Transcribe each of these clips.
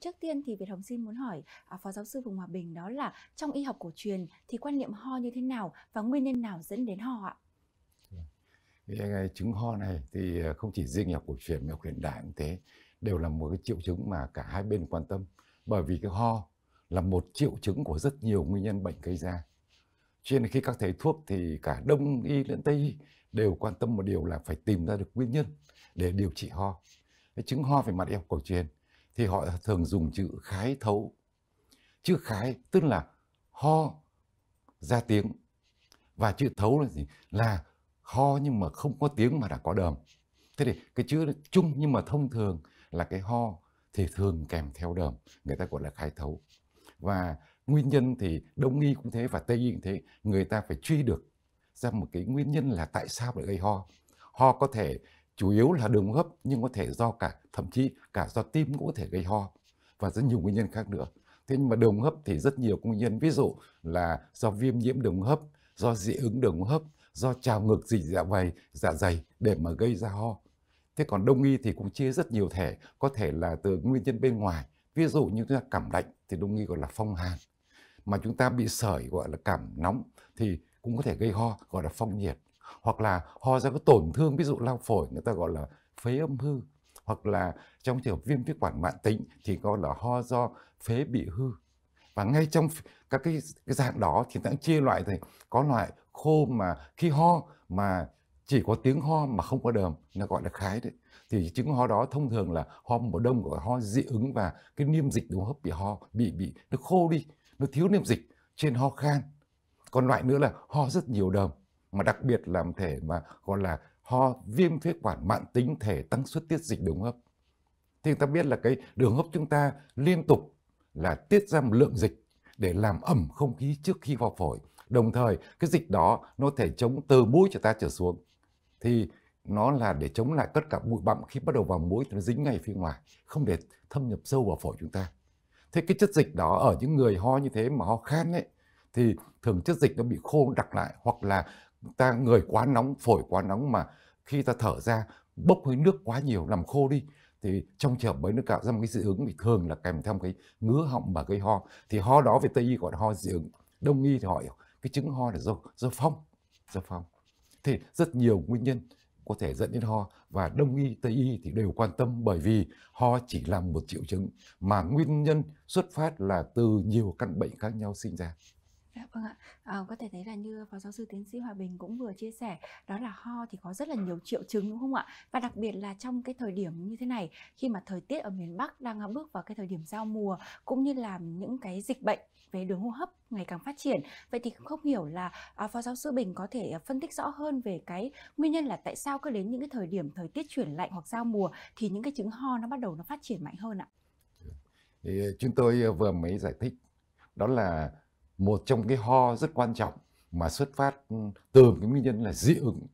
Trước tiên thì Việt Hồng xin muốn hỏi à, Phó Giáo sư Phùng Hòa Bình đó là trong y học cổ truyền thì quan niệm ho như thế nào và nguyên nhân nào dẫn đến ho ạ? Cái chứng ho này thì à, không chỉ riêng y học cổ truyền mà học hiện đại cũng thế đều là một cái triệu chứng mà cả hai bên quan tâm bởi vì cái ho là một triệu chứng của rất nhiều nguyên nhân bệnh gây ra. Cho nên khi các thầy thuốc thì cả Đông y lẫn Tây y đều quan tâm một điều là phải tìm ra được nguyên nhân để điều trị ho. Cái chứng ho về mặt y học cổ truyền thì họ thường dùng chữ khái thấu. Chữ khái tức là ho ra tiếng và chữ thấu là gì? Là ho nhưng mà không có tiếng mà đã có đờm. Thế thì cái chữ chung nhưng mà thông thường là cái ho thì thường kèm theo đờm, người ta gọi là khái thấu. Và nguyên nhân thì Đông y cũng thế và Tây y cũng thế, người ta phải truy được ra một cái nguyên nhân là tại sao lại gây ho. Ho có thể chủ yếu là đường hô hấp nhưng có thể do cả thậm chí cả do tim cũng có thể gây ho và rất nhiều nguyên nhân khác nữa. Thế nhưng mà đường hô hấp thì rất nhiều nguyên nhân, ví dụ là do viêm nhiễm đường hô hấp, do dị ứng đường hô hấp, do trào ngược dịch dạ dày, dạ dày để mà gây ra ho. Thế còn đông y thì cũng chia rất nhiều thể, có thể là từ nguyên nhân bên ngoài, ví dụ như chúng ta cảm lạnh thì đông y gọi là phong hàn, mà chúng ta bị sởi gọi là cảm nóng thì cũng có thể gây ho gọi là phong nhiệt hoặc là ho ra có tổn thương ví dụ lao phổi người ta gọi là phế âm hư hoặc là trong trường hợp viêm phế quản mạng tính thì gọi là ho do phế bị hư và ngay trong các cái, cái dạng đó thì ta chia loại thì có loại khô mà khi ho mà chỉ có tiếng ho mà không có đờm nó gọi là khái đấy thì chứng ho đó thông thường là ho mùa đông gọi ho dị ứng và cái niêm dịch đường hấp bị ho bị bị nó khô đi nó thiếu niêm dịch trên ho khan còn loại nữa là ho rất nhiều đờm mà đặc biệt làm thể mà gọi là ho viêm phế quản mạng tính thể tăng suất tiết dịch đường hô hấp. Thì ta biết là cái đường hô hấp chúng ta liên tục là tiết ra một lượng dịch để làm ẩm không khí trước khi vào phổi. Đồng thời cái dịch đó nó thể chống từ mũi cho ta trở xuống. Thì nó là để chống lại tất cả bụi bặm khi bắt đầu vào mũi thì nó dính ngay phía ngoài, không để thâm nhập sâu vào phổi chúng ta. Thế cái chất dịch đó ở những người ho như thế mà ho khan ấy thì thường chất dịch nó bị khô đặc lại hoặc là ta người quá nóng phổi quá nóng mà khi ta thở ra bốc hơi nước quá nhiều làm khô đi thì trong trường hợp mới nước cạo ra một cái dị ứng thì thường là kèm theo một cái ngứa họng và gây ho thì ho đó về tây y gọi là ho dị ứng đông y thì hỏi cái chứng ho là do do phong do phong thì rất nhiều nguyên nhân có thể dẫn đến ho và đông y tây y thì đều quan tâm bởi vì ho chỉ là một triệu chứng mà nguyên nhân xuất phát là từ nhiều căn bệnh khác nhau sinh ra Dạ vâng ạ, à, có thể thấy là như phó giáo sư tiến sĩ Hòa Bình cũng vừa chia sẻ đó là ho thì có rất là nhiều triệu chứng đúng không ạ? Và đặc biệt là trong cái thời điểm như thế này khi mà thời tiết ở miền Bắc đang bước vào cái thời điểm giao mùa cũng như là những cái dịch bệnh về đường hô hấp ngày càng phát triển. Vậy thì không hiểu là à, phó giáo sư Bình có thể à, phân tích rõ hơn về cái nguyên nhân là tại sao cứ đến những cái thời điểm thời tiết chuyển lạnh hoặc giao mùa thì những cái chứng ho nó bắt đầu nó phát triển mạnh hơn ạ? Thì à, chúng tôi à, vừa mới giải thích đó là một trong cái ho rất quan trọng mà xuất phát từ cái nguyên nhân là dị ứng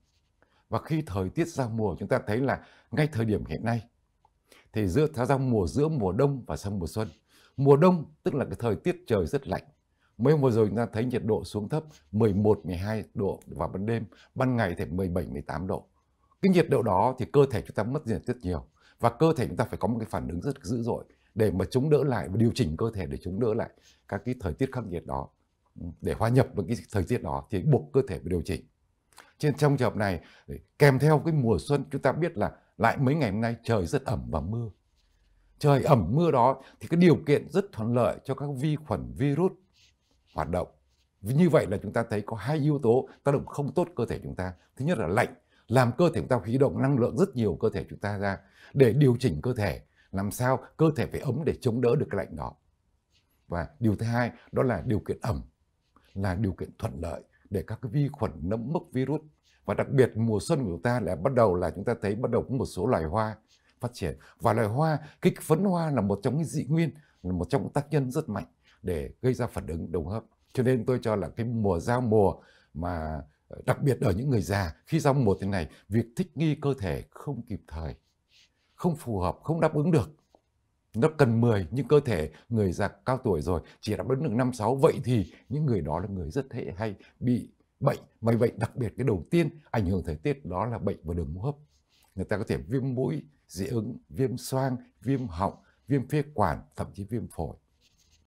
và khi thời tiết giao mùa chúng ta thấy là ngay thời điểm hiện nay thì giữa tháng giao mùa giữa mùa đông và sang mùa xuân mùa đông tức là cái thời tiết trời rất lạnh Mới mùa rồi chúng ta thấy nhiệt độ xuống thấp 11, 12 độ vào ban đêm, ban ngày thì 17, 18 độ. Cái nhiệt độ đó thì cơ thể chúng ta mất nhiệt rất nhiều và cơ thể chúng ta phải có một cái phản ứng rất dữ dội để mà chống đỡ lại và điều chỉnh cơ thể để chống đỡ lại các cái thời tiết khắc nghiệt đó để hòa nhập với cái thời tiết đó thì buộc cơ thể phải điều chỉnh trên trong trường hợp này kèm theo cái mùa xuân chúng ta biết là lại mấy ngày hôm nay trời rất ẩm và mưa trời ẩm mưa đó thì cái điều kiện rất thuận lợi cho các vi khuẩn virus hoạt động như vậy là chúng ta thấy có hai yếu tố tác động không tốt cơ thể chúng ta thứ nhất là lạnh làm cơ thể chúng ta huy động năng lượng rất nhiều cơ thể chúng ta ra để điều chỉnh cơ thể làm sao cơ thể phải ấm để chống đỡ được cái lạnh đó và điều thứ hai đó là điều kiện ẩm là điều kiện thuận lợi để các cái vi khuẩn nấm mốc virus và đặc biệt mùa xuân của chúng ta là bắt đầu là chúng ta thấy bắt đầu có một số loài hoa phát triển và loài hoa kích phấn hoa là một trong những dị nguyên là một trong những tác nhân rất mạnh để gây ra phản ứng đồng hấp cho nên tôi cho là cái mùa giao mùa mà ờ, đặc biệt ở những người già khi giao mùa thế này việc thích nghi cơ thể không kịp thời không phù hợp không đáp ứng được nó cần 10 nhưng cơ thể người già cao tuổi rồi chỉ đáp ứng được năm sáu vậy thì những người đó là người rất hệ hay bị bệnh mà bệnh đặc biệt cái đầu tiên ảnh hưởng thời tiết đó là bệnh về đường hô hấp người ta có thể viêm mũi dị ứng viêm xoang viêm họng viêm phế quản thậm chí viêm phổi